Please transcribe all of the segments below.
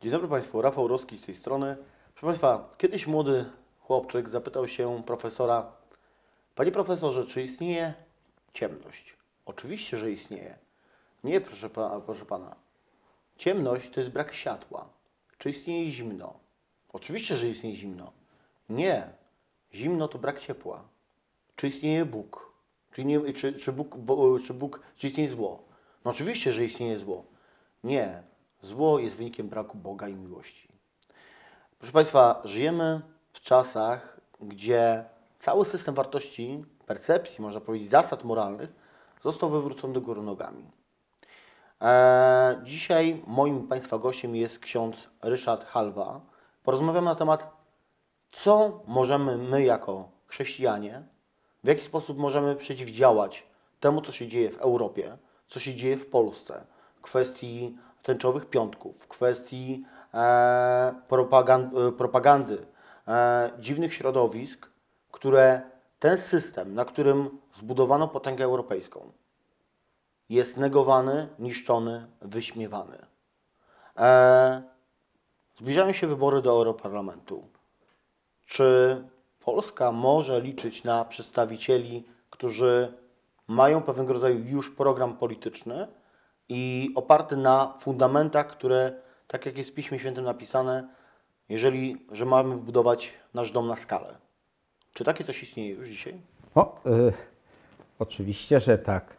Dzień dobry Państwu, Rafał Roski z tej strony. Proszę Państwa, kiedyś młody chłopczyk zapytał się profesora, Panie profesorze, czy istnieje ciemność? Oczywiście, że istnieje. Nie, proszę, proszę Pana. Ciemność to jest brak światła. Czy istnieje zimno? Oczywiście, że istnieje zimno. Nie. Zimno to brak ciepła. Czy istnieje Bóg? Czy, nie, czy, czy, Bóg, bo, czy Bóg, czy istnieje zło? No oczywiście, że istnieje zło. Nie. Zło jest wynikiem braku Boga i miłości. Proszę Państwa, żyjemy w czasach, gdzie cały system wartości, percepcji, można powiedzieć, zasad moralnych został wywrócony do góry nogami. Eee, dzisiaj moim Państwa gościem jest ksiądz Ryszard Halwa. Porozmawiam na temat, co możemy my jako chrześcijanie w jaki sposób możemy przeciwdziałać temu, co się dzieje w Europie, co się dzieje w Polsce, w kwestii tęczowych piątków, w kwestii e, propagandy, e, propagandy e, dziwnych środowisk, które ten system, na którym zbudowano potęgę europejską, jest negowany, niszczony, wyśmiewany. E, zbliżają się wybory do Europarlamentu. Czy Polska może liczyć na przedstawicieli, którzy mają pewnego rodzaju już program polityczny i oparty na fundamentach, które, tak jak jest w Piśmie Świętym napisane, jeżeli, że mamy budować nasz dom na skalę. Czy takie coś istnieje już dzisiaj? O, y, oczywiście, że tak.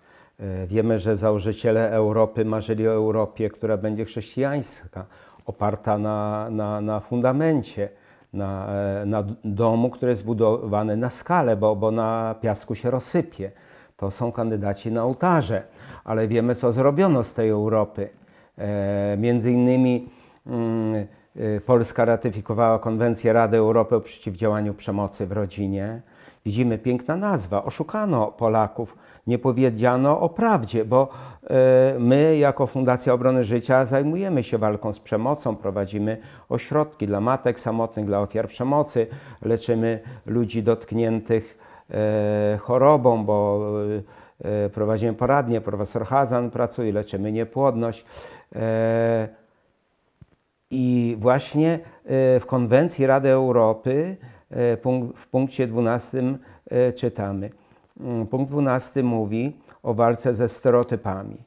Y, wiemy, że założyciele Europy marzyli o Europie, która będzie chrześcijańska, oparta na, na, na fundamencie na, e, na domu, które jest zbudowane na skalę, bo, bo na piasku się rozsypie. To są kandydaci na ołtarze, ale wiemy, co zrobiono z tej Europy. E, między innymi mm, e, Polska ratyfikowała konwencję Rady Europy o przeciwdziałaniu przemocy w rodzinie widzimy piękna nazwa. Oszukano Polaków, nie powiedziano o prawdzie, bo e, my jako Fundacja Obrony Życia zajmujemy się walką z przemocą, prowadzimy ośrodki dla matek samotnych, dla ofiar przemocy, leczymy ludzi dotkniętych e, chorobą, bo e, prowadzimy poradnie, profesor Hazan pracuje, leczymy niepłodność. I właśnie w konwencji Rady Europy E, w punkcie 12 e, czytamy. Mm, punkt 12 mówi o walce ze stereotypami.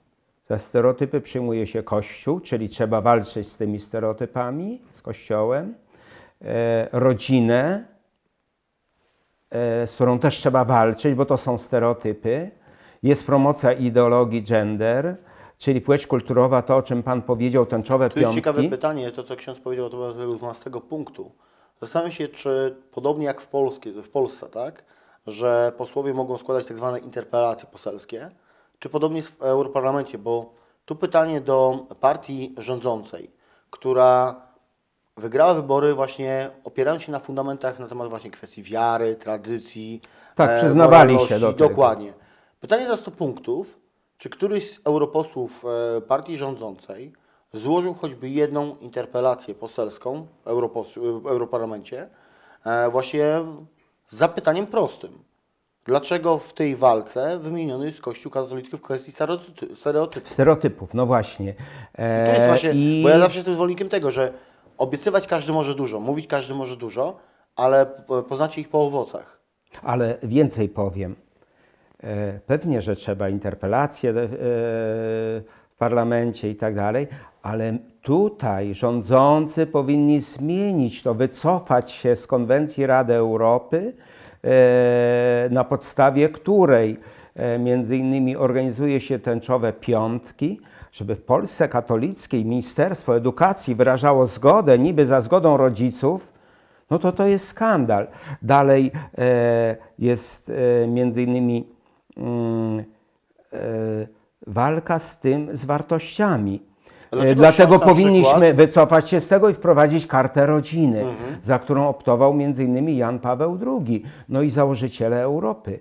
Za stereotypy przyjmuje się Kościół, czyli trzeba walczyć z tymi stereotypami, z Kościołem, e, rodzinę, z którą też trzeba walczyć, bo to są stereotypy. Jest promocja ideologii gender, czyli płeć kulturowa, to o czym Pan powiedział, tęczowe piątki. To jest ciekawe pytanie, to co ksiądz powiedział, to było z 12 punktu Zastanawiam się, czy podobnie jak w, Polskie, w Polsce, tak, że posłowie mogą składać tak zwane interpelacje poselskie, czy podobnie jest w Europarlamencie, bo tu pytanie do partii rządzącej, która wygrała wybory właśnie opierając się na fundamentach na temat właśnie kwestii wiary, tradycji. Tak, e, przyznawali się do tego. Dokładnie. Pytanie za 100 punktów, czy któryś z europosłów e, partii rządzącej złożył choćby jedną interpelację poselską w Europarlamencie e, właśnie z zapytaniem prostym. Dlaczego w tej walce wymieniony jest Kościół katolicki w kwestii stereotypów? Stereotypów, no właśnie. E, to jest e, właśnie, i... bo ja zawsze jestem zwolennikiem tego, że obiecywać każdy może dużo, mówić każdy może dużo, ale poznacie ich po owocach. Ale więcej powiem. E, pewnie, że trzeba interpelacje e, w parlamencie i tak dalej, ale tutaj rządzący powinni zmienić to, wycofać się z konwencji Rady Europy, e, na podstawie której e, między innymi organizuje się tęczowe piątki, żeby w Polsce katolickiej Ministerstwo Edukacji wyrażało zgodę niby za zgodą rodziców, no to to jest skandal. Dalej e, jest między innymi mm, walka z tym, z wartościami. E, dlaczego Dlatego powinniśmy przykład? wycofać się z tego i wprowadzić kartę rodziny, mhm. za którą optował m.in. Jan Paweł II, no i założyciele Europy.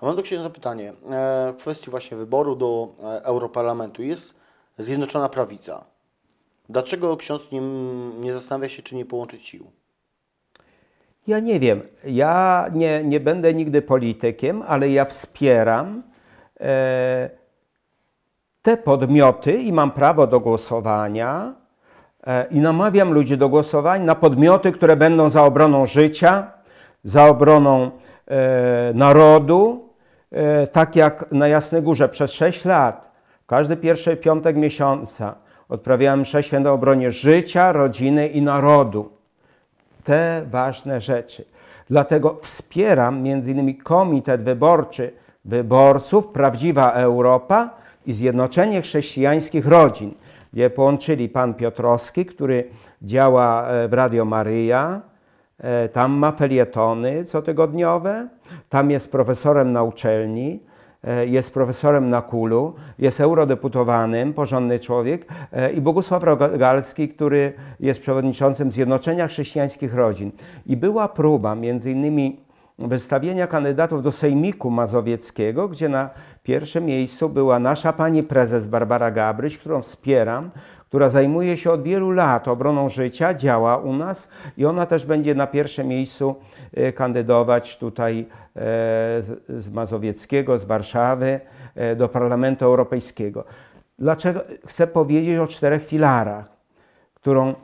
A mam do księdza pytanie. E, w kwestii właśnie wyboru do e, Europarlamentu jest Zjednoczona Prawica. Dlaczego ksiądz nie, nie zastanawia się, czy nie połączyć sił? Ja nie wiem. Ja nie, nie będę nigdy politykiem, ale ja wspieram e, te podmioty i mam prawo do głosowania e, i namawiam ludzi do głosowań na podmioty, które będą za obroną życia, za obroną e, narodu, e, tak jak na Jasnej Górze przez 6 lat, każdy pierwszy piątek miesiąca odprawiałem mszę świętą obronie życia, rodziny i narodu. Te ważne rzeczy. Dlatego wspieram między innymi Komitet Wyborczy Wyborców Prawdziwa Europa, i Zjednoczenie Chrześcijańskich Rodzin, gdzie połączyli pan Piotrowski, który działa e, w Radio Maryja, e, tam ma felietony cotygodniowe, tam jest profesorem na uczelni, e, jest profesorem na Kulu, jest eurodeputowanym, porządny człowiek i Bogusław Rogalski, który jest przewodniczącym Zjednoczenia Chrześcijańskich Rodzin. I była próba między innymi wystawienia kandydatów do Sejmiku Mazowieckiego, gdzie na pierwszym miejscu była nasza pani prezes Barbara Gabryś, którą wspieram, która zajmuje się od wielu lat obroną życia, działa u nas i ona też będzie na pierwszym miejscu e, kandydować tutaj e, z Mazowieckiego, z Warszawy e, do Parlamentu Europejskiego. Dlaczego chcę powiedzieć o czterech filarach, którą,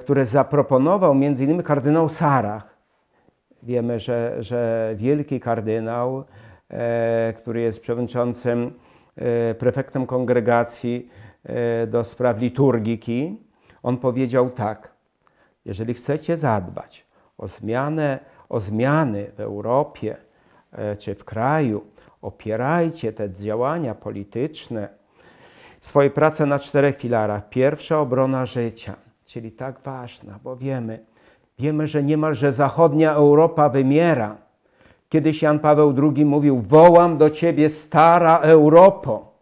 które zaproponował między innymi kardynał Sarach Wiemy, że, że wielki kardynał, e, który jest przewodniczącym, e, prefektem kongregacji e, do spraw liturgiki, on powiedział tak: Jeżeli chcecie zadbać o zmianę, o zmiany w Europie czy w kraju, opierajcie te działania polityczne, swoje prace na czterech filarach. Pierwsza obrona życia, czyli tak ważna, bo wiemy, Wiemy, że niemalże zachodnia Europa wymiera. Kiedyś Jan Paweł II mówił: Wołam do ciebie, stara Europo.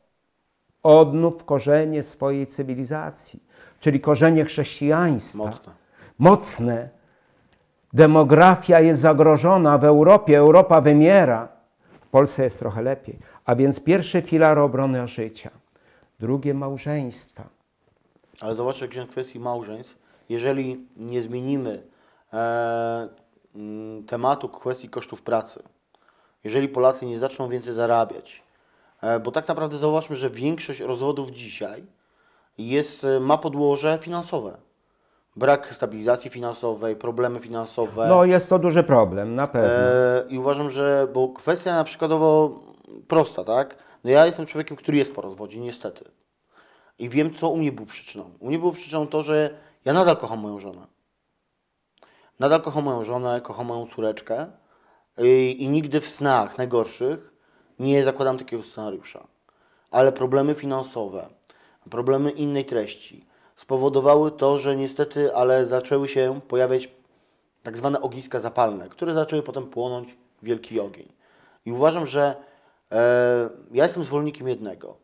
Odnów korzenie swojej cywilizacji, czyli korzenie chrześcijaństwa. Mocne. Mocne. Demografia jest zagrożona w Europie, Europa wymiera. W Polsce jest trochę lepiej. A więc pierwszy filar obrony życia, drugie małżeństwa. Ale zobaczcie, w kwestii małżeństw, jeżeli nie zmienimy E, mm, tematu kwestii kosztów pracy. Jeżeli Polacy nie zaczną więcej zarabiać, e, bo tak naprawdę zauważmy, że większość rozwodów dzisiaj jest, e, ma podłoże finansowe. Brak stabilizacji finansowej, problemy finansowe. No jest to duży problem, na pewno. E, I uważam, że, bo kwestia na przykładowo prosta, tak? No ja jestem człowiekiem, który jest po rozwodzie, niestety. I wiem, co u mnie było przyczyną. U mnie było przyczyną to, że ja nadal kocham moją żonę Nadal kocham moją żonę, kocham moją córeczkę i, y, i nigdy w snach najgorszych nie zakładam takiego scenariusza. Ale problemy finansowe, problemy innej treści spowodowały to, że niestety, ale zaczęły się pojawiać tak zwane ogniska zapalne, które zaczęły potem płonąć wielki ogień. I uważam, że e, ja jestem zwolennikiem jednego,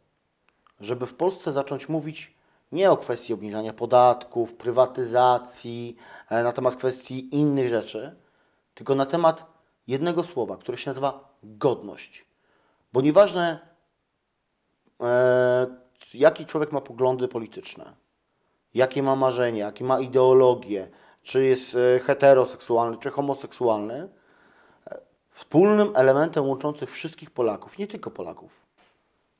żeby w Polsce zacząć mówić nie o kwestii obniżania podatków, prywatyzacji, e, na temat kwestii innych rzeczy, tylko na temat jednego słowa, które się nazywa godność. Bo nieważne, e, jaki człowiek ma poglądy polityczne, jakie ma marzenia, jakie ma ideologie, czy jest e, heteroseksualny, czy homoseksualny, e, wspólnym elementem łączącym wszystkich Polaków, nie tylko Polaków,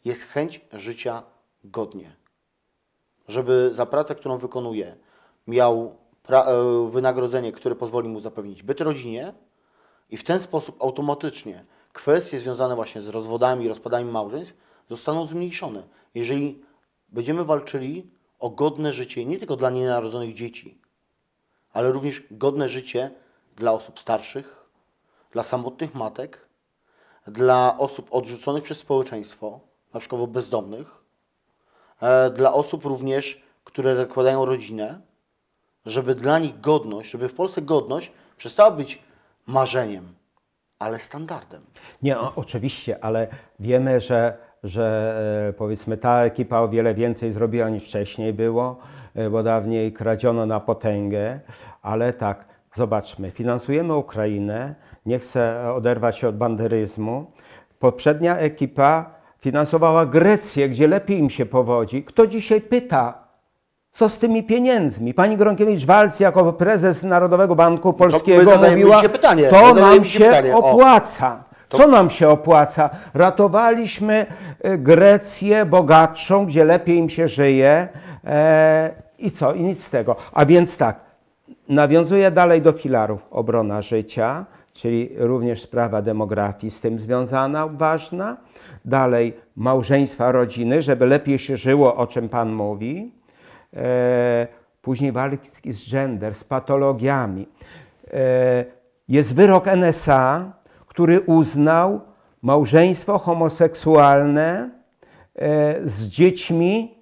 jest chęć życia godnie żeby za pracę, którą wykonuje, miał e, wynagrodzenie, które pozwoli mu zapewnić byt rodzinie i w ten sposób automatycznie kwestie związane właśnie z rozwodami, rozpadami małżeństw zostaną zmniejszone. Jeżeli będziemy walczyli o godne życie nie tylko dla nienarodzonych dzieci, ale również godne życie dla osób starszych, dla samotnych matek, dla osób odrzuconych przez społeczeństwo, na przykład bezdomnych, E, dla osób również, które zakładają rodzinę, żeby dla nich godność, żeby w Polsce godność przestała być marzeniem, ale standardem. Nie, o, oczywiście, ale wiemy, że, że e, powiedzmy ta ekipa o wiele więcej zrobiła niż wcześniej było, e, bo dawniej kradziono na potęgę, ale tak, zobaczmy, finansujemy Ukrainę, nie chcę oderwać się od banderyzmu. Poprzednia ekipa finansowała Grecję, gdzie lepiej im się powodzi. Kto dzisiaj pyta, co z tymi pieniędzmi? Pani Gronkiewicz-Walc jako prezes Narodowego Banku Polskiego to mówiła, pytanie, to nam się pytanie. opłaca. Co nam się opłaca? Ratowaliśmy e, Grecję bogatszą, gdzie lepiej im się żyje e, i co? I nic z tego. A więc tak, nawiązuję dalej do filarów obrona życia, czyli również sprawa demografii z tym związana, ważna. Dalej małżeństwa, rodziny, żeby lepiej się żyło, o czym Pan mówi. E, później walki z gender, z patologiami. E, jest wyrok NSA, który uznał małżeństwo homoseksualne e, z dziećmi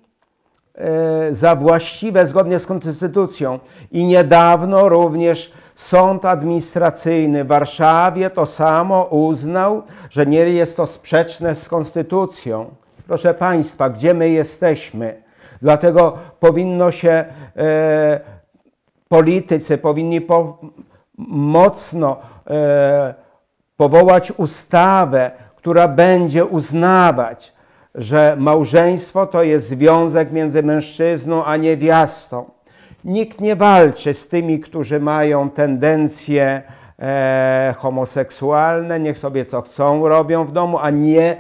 e, za właściwe zgodnie z konstytucją. I niedawno również Sąd Administracyjny w Warszawie to samo uznał, że nie jest to sprzeczne z konstytucją. Proszę Państwa, gdzie my jesteśmy? Dlatego powinno się, e, politycy powinni po, mocno e, powołać ustawę, która będzie uznawać, że małżeństwo to jest związek między mężczyzną a niewiastą. Nikt nie walczy z tymi, którzy mają tendencje e, homoseksualne, niech sobie co chcą robią w domu, a nie,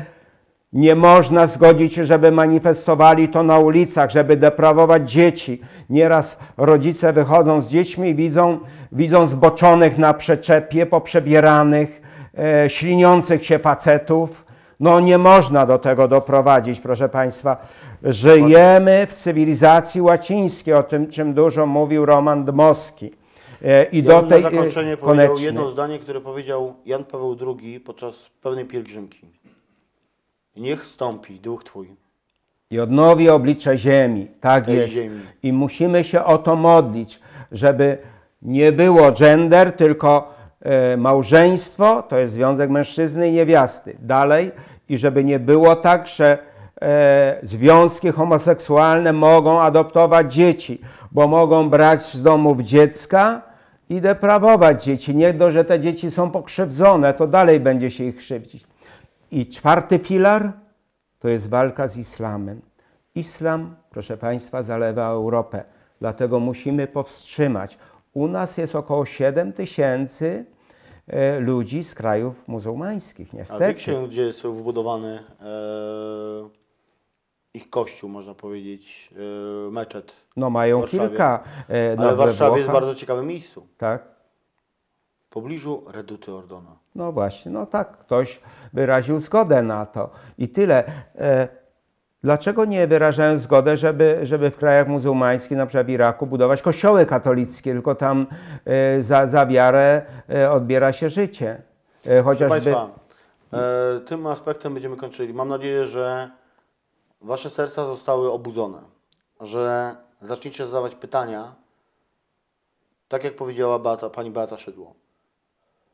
nie można zgodzić, żeby manifestowali to na ulicach, żeby deprawować dzieci. Nieraz rodzice wychodzą z dziećmi i widzą, widzą zboczonych na przeczepie, poprzebieranych, e, śliniących się facetów. No nie można do tego doprowadzić, proszę Państwa. Żyjemy w cywilizacji łacińskiej, o tym czym dużo mówił Roman Dmowski. E, I ja do tej na e, zakończenie powiedział jedno zdanie, które powiedział Jan Paweł II podczas pewnej pielgrzymki. Niech stąpi duch Twój i odnowi oblicze ziemi. Tak jest. Ziemi. I musimy się o to modlić, żeby nie było gender, tylko e, małżeństwo, to jest związek mężczyzny i niewiasty. Dalej, i żeby nie było tak, że E, związki homoseksualne mogą adoptować dzieci, bo mogą brać z domów dziecka i deprawować dzieci. Nie dość, że te dzieci są pokrzywdzone, to dalej będzie się ich krzywdzić. I czwarty filar to jest walka z islamem. Islam, proszę Państwa, zalewa Europę, dlatego musimy powstrzymać. U nas jest około 7 tysięcy e, ludzi z krajów muzułmańskich, niestety. A w gdzie są wbudowane e, ich kościół, można powiedzieć, e, meczet. No mają kilka. E, Ale Warszawie Włocha. jest bardzo ciekawe miejscu. Tak. W pobliżu Reduty Ordona. No właśnie, no tak, ktoś wyraził zgodę na to i tyle. E, dlaczego nie wyrażają zgodę, żeby, żeby w krajach muzułmańskich, na przykład w Iraku, budować kościoły katolickie, tylko tam e, za, za wiarę e, odbiera się życie. E, chociażby... Proszę tym aspektem będziemy kończyli. Mam nadzieję, że wasze serca zostały obudzone, że zaczniecie zadawać pytania, tak jak powiedziała Beata, pani Beata Szydło.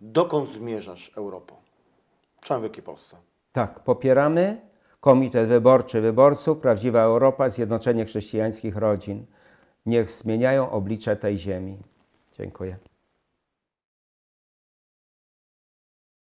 Dokąd zmierzasz Europo? Czemu w jakiej Polsce? Tak, popieramy Komitet Wyborczy Wyborców, Prawdziwa Europa, Zjednoczenie Chrześcijańskich Rodzin. Niech zmieniają oblicze tej ziemi. Dziękuję.